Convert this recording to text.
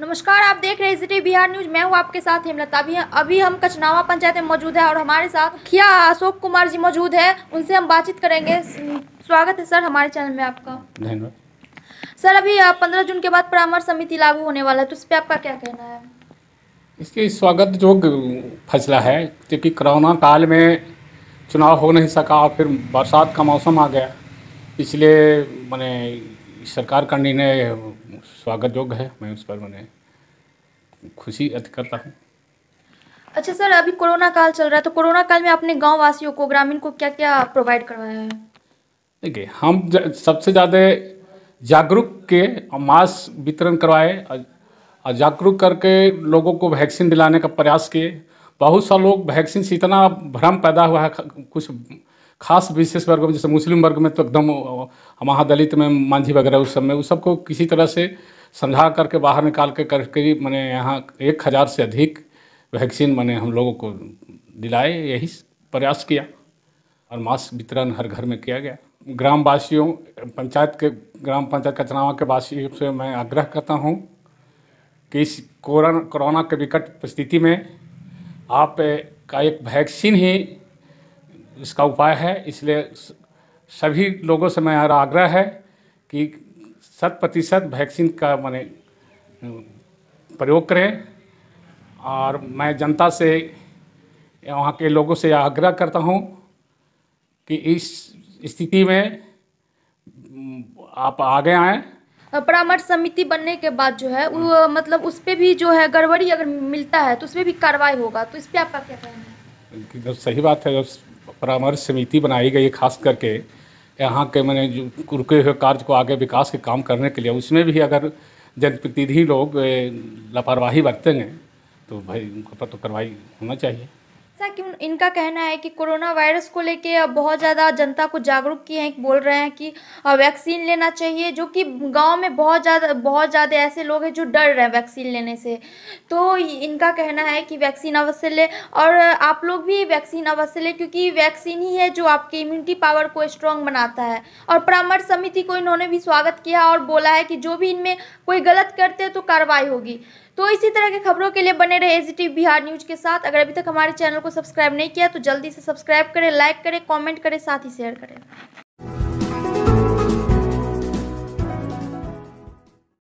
नमस्कार आप देख रहे हैं बिहार न्यूज मैं हूं आपके साथ हेमलता अभी अभी हम कचनावा पंचायत में मौजूद है और हमारे साथ मुखिया अशोक कुमार जी मौजूद है उनसे हम बातचीत करेंगे स्वागत है सर हमारे चैनल में आपका धन्यवाद सर अभी पंद्रह जून के बाद परामर्श समिति लागू होने वाला है तो उस पर आपका क्या कहना है इसके स्वागत जो फैसला है क्योंकि कोरोना काल में चुनाव हो नहीं सका और फिर बरसात का मौसम आ गया इसलिए मैंने सरकार का निर्णय स्वागत योग्य है मैं उस पर मैंने खुशी अति करता हूँ अच्छा सर अभी कोरोना काल चल रहा है तो कोरोना काल में आपने गाँव वासियों को ग्रामीण को क्या क्या प्रोवाइड करवाया है देखिए हम सबसे ज़्यादा जागरूक के मास्क वितरण करवाए और जागरूक करके लोगों को वैक्सीन दिलाने का प्रयास किए बहुत सा लोग वैक्सीन से इतना भ्रम पैदा हुआ है कुछ खास विशेष वर्ग में जैसे मुस्लिम वर्ग में तो एकदम वहाँ दलित में मांझी वगैरह उस सब में उस सबको किसी तरह से समझा करके बाहर निकाल के कर करीब मैंने यहाँ एक हज़ार से अधिक वैक्सीन मैंने हम लोगों को दिलाए यही प्रयास किया और मास्क वितरण हर घर में किया गया ग्राम वासियों पंचायत के ग्राम पंचायत कचनावा के वासियों से मैं आग्रह करता हूँ कि इस कोरोना कोरोना के विकट परिस्थिति में आप का एक वैक्सीन ही इसका उपाय है इसलिए सभी लोगों से मेरा आग्रह है कि शत प्रतिशत वैक्सीन का मैंने प्रयोग करें और मैं जनता से वहाँ के लोगों से आग्रह करता हूँ कि इस स्थिति में आप आगे आएँ परामर्श समिति बनने के बाद जो है वो मतलब उस पर भी जो है गड़बड़ी अगर मिलता है तो उसमें भी कार्रवाई होगा तो इस पर आपका क्या कहना है सही बात है परामर्श समिति बनाई गई खास करके यहाँ के मैंने जो रुके हुए कार्य को आगे विकास के काम करने के लिए उसमें भी अगर जनप्रतिनिधि लोग लापरवाही बरतेंगे तो भाई उनका पर तो कार्रवाई होना चाहिए जैसा कि इनका कहना है कि कोरोना वायरस को लेके बहुत ज़्यादा जनता को जागरूक किए हैं बोल रहे हैं कि वैक्सीन लेना चाहिए जो कि गांव में बहुत ज़्यादा बहुत ज़्यादा ऐसे लोग हैं जो डर रहे हैं वैक्सीन लेने से तो इनका कहना है कि वैक्सीन अवश्य ले और आप लोग भी वैक्सीन अवश्य लें क्योंकि वैक्सीन ही है जो आपकी इम्यूनिटी पावर को स्ट्रॉन्ग बनाता है और परामर्श समिति को इन्होंने भी स्वागत किया और बोला है कि जो भी इनमें कोई गलत करते हैं तो कार्रवाई होगी तो इसी तरह की खबरों के लिए बने रहे एजीटी बिहार न्यूज के साथ अगर अभी तक हमारे चैनल को सब्सक्राइब नहीं किया तो जल्दी से सब्सक्राइब करें लाइक करें कॉमेंट करें साथ ही शेयर करें